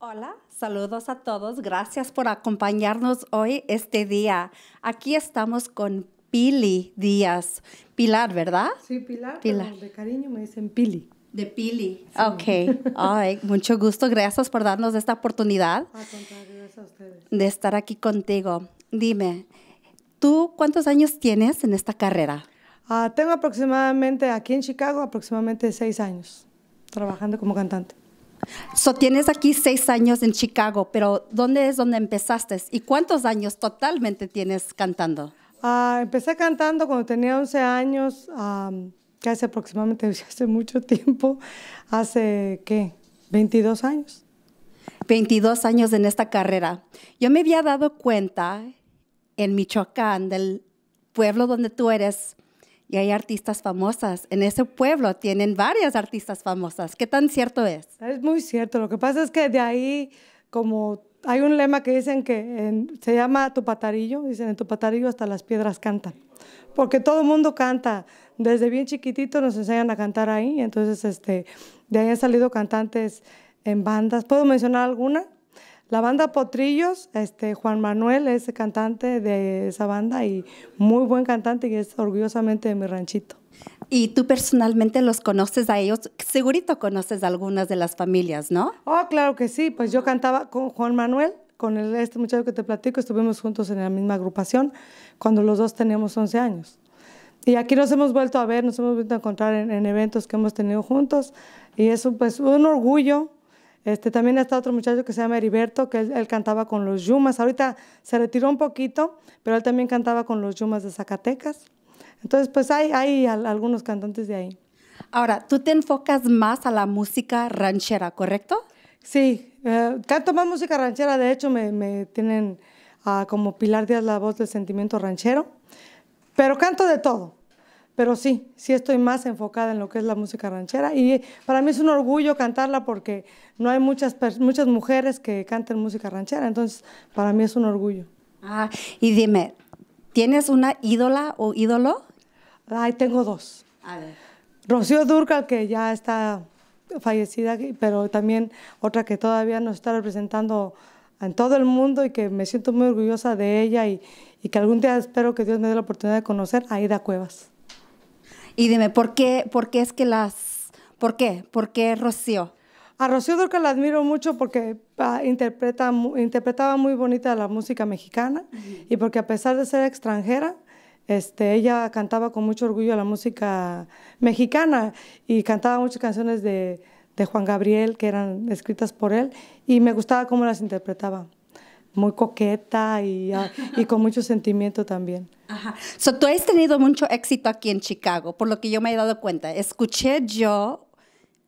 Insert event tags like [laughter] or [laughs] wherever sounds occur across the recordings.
Hola, saludos a todos. Gracias por acompañarnos hoy este día. Aquí estamos con Pili Díaz. Pilar, ¿verdad? Sí, Pilar. de cariño me dicen Pili. De Pili. Ah, ok. Mucho gusto. Gracias por darnos esta oportunidad. De estar aquí contigo. Dime, ¿tú cuántos años tienes en esta carrera? Ah, tengo aproximadamente, aquí en Chicago, aproximadamente seis años trabajando como cantante. So, tienes aquí seis años en Chicago, pero ¿dónde es donde empezaste? ¿Y cuántos años totalmente tienes cantando? Ah, empecé cantando cuando tenía 11 años, casi que hace aproximadamente, [laughs] hace mucho tiempo, hace, ¿qué? 22 años. 22 años en esta carrera. Yo me había dado cuenta en Michoacán, del pueblo donde tú eres, y hay artistas famosas. En ese pueblo tienen varias artistas famosas. ¿Qué tan cierto es? Es muy cierto. Lo que pasa es que de ahí, como hay un lema que dicen que se llama Tu Patarillo, dicen en Tu Patarillo hasta las piedras cantan, porque todo mundo canta. Desde bien chiquitito nos enseñan a cantar ahí, entonces este, de ahí han salido cantantes en bandas. ¿Puedo mencionar alguna? La banda Potrillos, este, Juan Manuel es el cantante de esa banda y muy buen cantante y es orgullosamente de mi ranchito. Y tú personalmente los conoces a ellos, segurito conoces a algunas de las familias, ¿no? Oh, claro que sí, pues yo cantaba con Juan Manuel, con el, este muchacho que te platico, estuvimos juntos en la misma agrupación cuando los dos teníamos 11 años. Y aquí nos hemos vuelto a ver, nos hemos vuelto a encontrar en, eventos que hemos tenido juntos y eso pues, un orgullo este, también está otro muchacho que se llama Heriberto, que él, cantaba con los Yumas. Ahorita se retiró un poquito, pero él también cantaba con los Yumas de Zacatecas. Entonces, pues hay, hay algunos cantantes de ahí. Ahora, tú te enfocas más a la música ranchera, ¿correcto? Sí, eh, canto más música ranchera. De hecho, me, tienen ah, como Pilar Díaz la voz del sentimiento ranchero. Pero canto de todo pero sí, sí estoy más enfocada en lo que es la música ranchera y para mí es un orgullo cantarla porque no hay muchas, muchas mujeres que canten música ranchera, entonces para mí es un orgullo. Ah, y dime, ¿tienes una ídola o ídolo? Ay, tengo dos. A ver. Rocío Durcal, que ya está fallecida, pero también otra que todavía nos está representando en todo el mundo y que me siento muy orgullosa de ella y, y que algún día espero que Dios me dé la oportunidad de conocer, Aida Cuevas. Y dime, ¿por qué, por qué es que las... ¿Por qué? ¿Por qué Rocío? A Rocío Durca la admiro mucho porque ah, interpreta, interpretaba muy bonita la música mexicana y porque a pesar de ser extranjera, este, ella cantaba con mucho orgullo la música mexicana y cantaba muchas canciones de, de Juan Gabriel que eran escritas por él y me gustaba cómo las interpretaba muy coqueta y, ah, y con mucho sentimiento también. Ajá. So, tú has tenido mucho éxito aquí en Chicago, por lo que yo me he dado cuenta. Escuché yo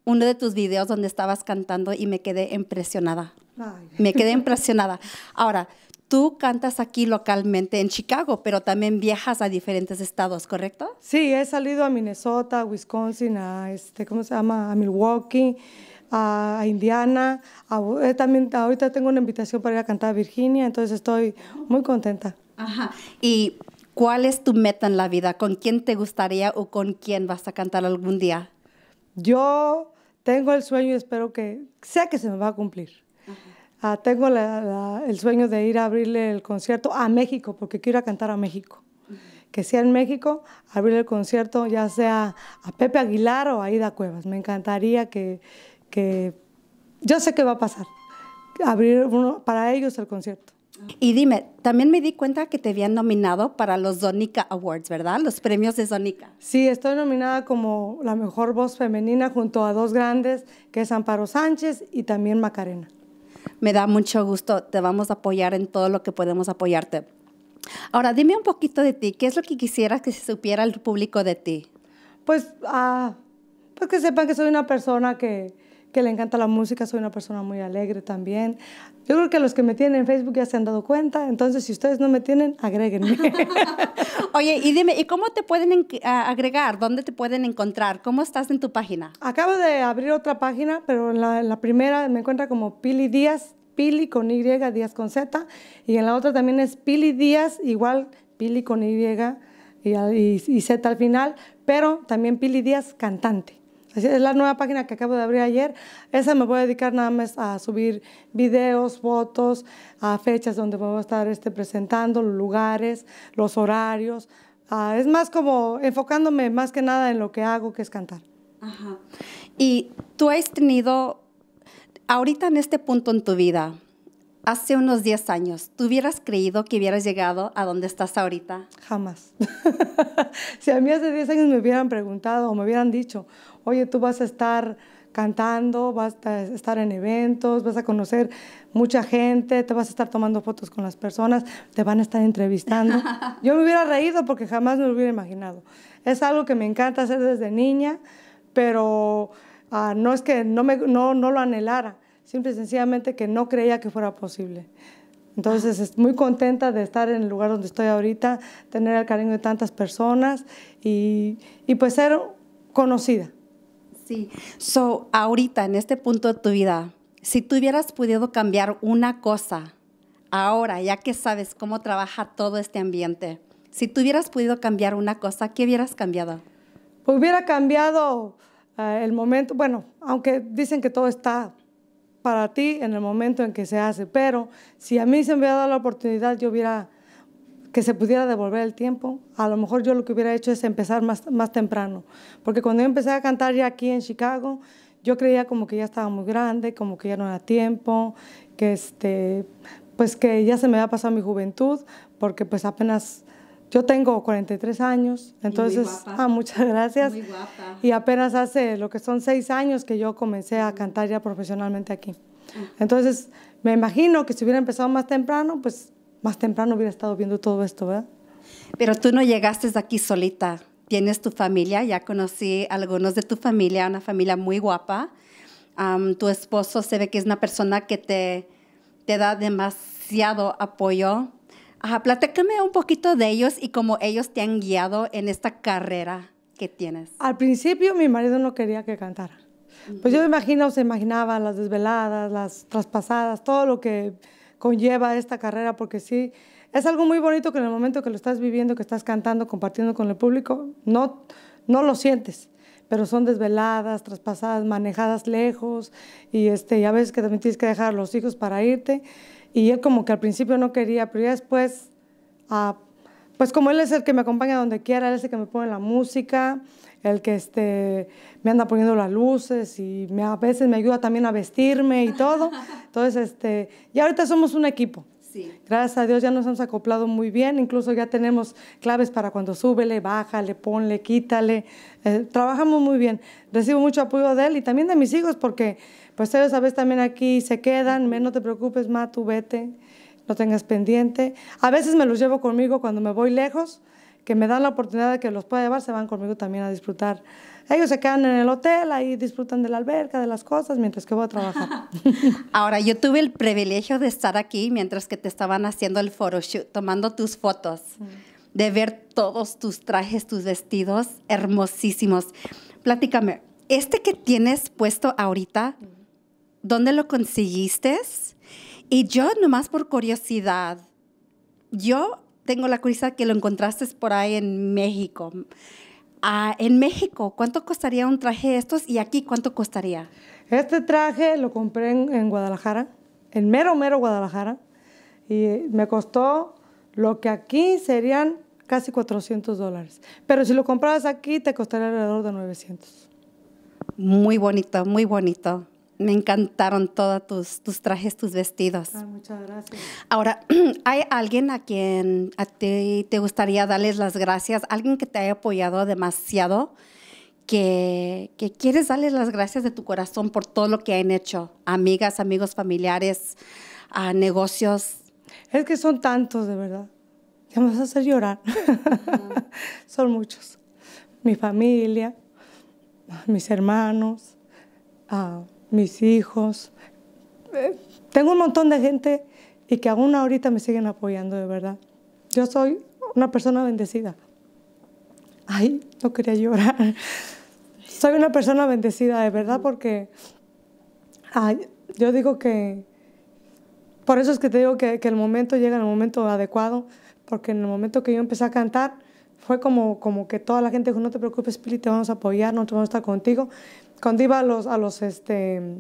uno de tus videos donde estabas cantando y me quedé impresionada. Me quedé impresionada. Ahora, tú cantas aquí localmente en Chicago, pero también viajas a diferentes estados, ¿correcto? Sí, he salido a Minnesota, a Wisconsin, este, ¿cómo se llama? A Milwaukee, a Indiana, eh, también ahorita tengo una invitación para ir a cantar a Virginia, entonces estoy muy contenta. Ajá. ¿Y cuál es tu meta en la vida? ¿Con quién te gustaría o con quién vas a cantar algún día? Yo tengo el sueño y espero que, sea que se me va a cumplir. Ah, tengo el sueño de ir a abrirle el concierto a México, porque quiero cantar a México. Que sea en México, abrir el concierto ya sea a Pepe Aguilar o a Ida Cuevas. Me encantaría que, que yo sé qué va a pasar, abrir uno, para ellos el concierto. Y dime, también me di cuenta que te habían nominado para los Zonica Awards, ¿verdad? Los premios de Zonica. Sí, estoy nominada como la mejor voz femenina junto a dos grandes, que es Amparo Sánchez y también Macarena. Me da mucho gusto, te vamos a apoyar en todo lo que podemos apoyarte. Ahora, dime un poquito de ti, ¿qué es lo que quisieras que se supiera el público de ti? Pues, uh, pues que sepan que soy una persona que, que le encanta la música, soy una persona muy alegre también. Yo creo que los que me tienen en Facebook ya se han dado cuenta, entonces si ustedes no me tienen, agréguenme. [laughs] Oye, y dime, ¿y cómo te pueden agregar? ¿Dónde te pueden encontrar? ¿Cómo estás en tu página? Acabo de abrir otra página, pero en la, primera me encuentra como Pili Díaz, Pili con Y, Díaz con Z, y en la otra también es Pili Díaz, igual Pili con Y y, y Z al final, pero también Pili Díaz cantante. Es la nueva página que acabo de abrir ayer. Esa me voy a dedicar nada más a subir videos, fotos, a fechas donde voy a estar este, presentando, los lugares, los horarios. Ah, es más como enfocándome más que nada en lo que hago, que es cantar. Ajá. Y tú has tenido, ahorita en este punto en tu vida, hace unos 10 años, ¿tú hubieras creído que hubieras llegado a donde estás ahorita? Jamás. [laughs] si a mí hace 10 años me hubieran preguntado o me hubieran dicho, oye, tú vas a estar cantando, vas a estar en eventos, vas a conocer mucha gente, te vas a estar tomando fotos con las personas, te van a estar entrevistando. [laughs] Yo me hubiera reído porque jamás me lo hubiera imaginado. Es algo que me encanta hacer desde niña, pero ah, no es que no, me, no, no lo anhelara simple y sencillamente que no creía que fuera posible. Entonces, muy contenta de estar en el lugar donde estoy ahorita, tener el cariño de tantas personas y, pues ser conocida. Sí, so ahorita, en este punto de tu vida, si tú hubieras podido cambiar una cosa, ahora, ya que sabes cómo trabaja todo este ambiente, si tú hubieras podido cambiar una cosa, ¿qué hubieras cambiado? Pues, hubiera cambiado eh, el momento, bueno, aunque dicen que todo está para ti en el momento en que se hace. Pero si a mí se me hubiera dado la oportunidad, yo hubiera que se pudiera devolver el tiempo, a lo mejor yo lo que hubiera hecho es empezar más, temprano. Porque cuando yo empecé a cantar ya aquí en Chicago, yo creía como que ya estaba muy grande, como que ya no era tiempo, que este, pues que ya se me había pasado mi juventud, porque pues apenas yo tengo 43 años, entonces, ah, muchas gracias. Muy guapa. Y apenas hace lo que son seis años que yo comencé a cantar ya profesionalmente aquí. Entonces, me imagino que si hubiera empezado más temprano, pues más temprano hubiera estado viendo todo esto, ¿verdad? Pero tú no llegaste aquí solita. Tienes tu familia, ya conocí algunos de tu familia, una familia muy guapa. tu esposo se ve que es una persona que te, te da demasiado apoyo Ajá, platécame un poquito de ellos y cómo ellos te han guiado en esta carrera que tienes. Al principio mi marido no quería que cantara. Pues yo me imagino, se imaginaba las desveladas, las traspasadas, todo lo que conlleva esta carrera, porque sí, es algo muy bonito que en el momento que lo estás viviendo, que estás cantando, compartiendo con el público, no, no lo sientes pero son desveladas, traspasadas, manejadas lejos y este, ya ves que también tienes que dejar los hijos para irte. Y él como que al principio no quería, pero ya después, ah, pues como él es el que me acompaña donde quiera, él es el que me pone la música, el que este, me anda poniendo las luces y me, a veces me ayuda también a vestirme y todo. [laughs] Entonces, este, y ahorita somos un equipo. Gracias a Dios ya nos hemos acoplado muy bien, incluso ya tenemos claves para cuando súbele, bájale, ponle, quítale. Eh, trabajamos muy bien. Recibo mucho apoyo de él y también de mis hijos porque pues ellos a veces también aquí se quedan, no te preocupes, ma, tú vete, no tengas pendiente. A veces me los llevo conmigo cuando me voy lejos que me dan la oportunidad de que los pueda llevar, se van conmigo también a disfrutar. Ellos se quedan en el hotel, ahí disfrutan de la alberca, de las cosas, mientras que voy a trabajar. [laughs] Ahora, yo tuve el privilegio de estar aquí mientras que te estaban haciendo el photoshoot, tomando tus fotos, mm. de ver todos tus trajes, tus vestidos hermosísimos. Platícame, este que tienes puesto ahorita, mm. ¿dónde lo conseguiste? Y yo, nomás por curiosidad, yo tengo la curiosidad que lo encontraste por ahí en México. Ah, en México, ¿cuánto costaría un traje de estos y aquí cuánto costaría? Este traje lo compré en, Guadalajara, en mero, mero Guadalajara, y me costó lo que aquí serían casi 400 dólares. Pero si lo comprabas aquí, te costaría alrededor de 900. Muy bonito, muy bonito me encantaron todos tus, trajes, tus vestidos. muchas gracias. Ahora, [clears throat] ¿hay alguien a quien a ti te gustaría darles las gracias? ¿Alguien que te haya apoyado demasiado? Que, quieres darles las gracias de tu corazón por todo lo que han hecho, amigas, amigos, familiares, a ah, negocios. Es que son tantos, de verdad. Ya me vas a hacer llorar. [laughs] son muchos. Mi familia, mis hermanos, ah, mis hijos. Eh, tengo un montón de gente y que aún ahorita me siguen apoyando de verdad. Yo soy una persona bendecida. Ay, no quería llorar. Soy una persona bendecida de verdad porque yo digo que, por eso es que te digo que, el momento llega en el momento adecuado, porque en el momento que yo empecé a cantar, fue como, como que toda la gente dijo, no te preocupes, Pili, te vamos a apoyar, nosotros vamos a estar contigo cuando iba a los, este,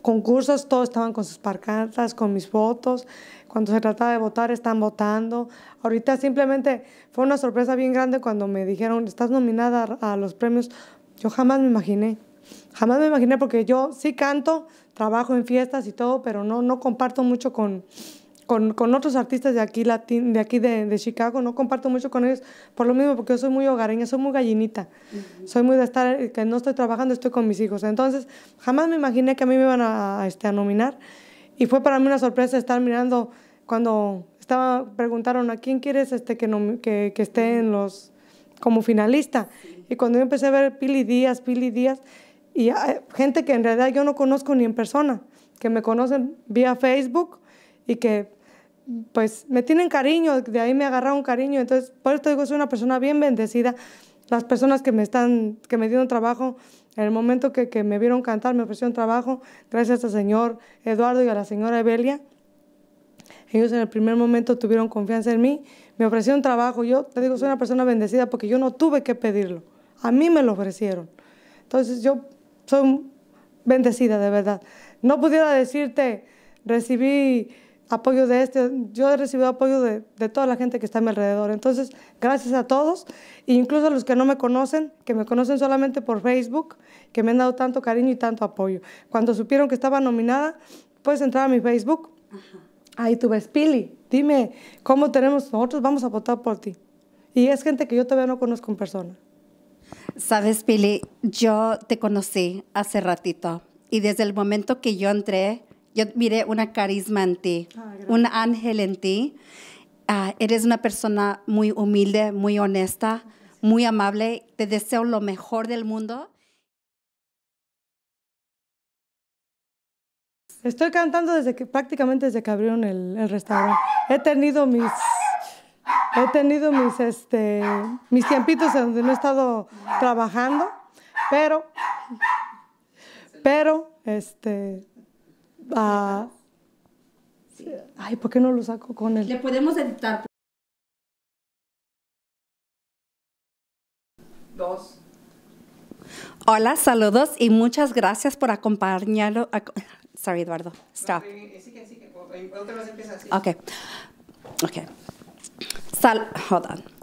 concursos, todos estaban con sus parcatas, con mis fotos. Cuando se trataba de votar, están votando. Ahorita simplemente fue una sorpresa bien grande cuando me dijeron, estás nominada a, los premios. Yo jamás me imaginé. Jamás me imaginé porque yo sí canto, trabajo en fiestas y todo, pero no comparto mucho con, con, otros artistas de aquí, latín de, aquí de, de, Chicago, no comparto mucho con ellos por lo mismo, porque yo soy muy hogareña, soy muy gallinita, soy muy de estar, eh, que no estoy trabajando, estoy con mis hijos. Entonces, jamás me imaginé que a mí me iban a, este, a nominar y fue para mí una sorpresa estar mirando cuando estaba, preguntaron a quién quieres este, que, no que, que esté en los, como finalista. Y cuando yo empecé a ver Pili Díaz, Pili Díaz, y ah, gente que en realidad yo no conozco ni en persona, que me conocen vía Facebook y que pues me tienen cariño, de ahí me agarraron cariño, entonces por esto digo, soy una persona bien bendecida. Las personas que me, están, que me dieron trabajo, en el momento que, que me vieron cantar, me ofrecieron trabajo, gracias al señor Eduardo y a la señora Evelia. Ellos en el primer momento tuvieron confianza en mí, me ofrecieron trabajo. Yo te digo, soy una persona bendecida porque yo no tuve que pedirlo. A mí me lo ofrecieron. Entonces yo soy bendecida de verdad. No pudiera decirte, recibí apoyo de este, yo he recibido apoyo de, de, toda la gente que está a mi alrededor. Entonces, gracias a todos, e incluso a los que no me conocen, que me conocen solamente por Facebook, que me han dado tanto cariño y tanto apoyo. Cuando supieron que estaba nominada, puedes entrar a mi Facebook. Ahí tú ves, Pili, dime cómo tenemos, nosotros vamos a votar por ti. Y es gente que yo todavía no conozco en persona. Sabes, Pili, yo te conocí hace ratito y desde el momento que yo entré, yo miré una carisma en ti, ah, un ángel en ti. Ah, eres una persona muy humilde, muy honesta, muy amable. Te deseo lo mejor del mundo. Estoy cantando desde que prácticamente desde que abrieron el, restaurante. He tenido mis he tenido mis, este, mis tiempitos en donde no he estado trabajando, pero, pero, este, Ay, ¿por qué no lo saco con él? Le podemos editar. Dos. Hola, saludos y muchas gracias por acompañarlo. Sorry, Eduardo. Stop. Eh, ok, Okay. Sal hold on.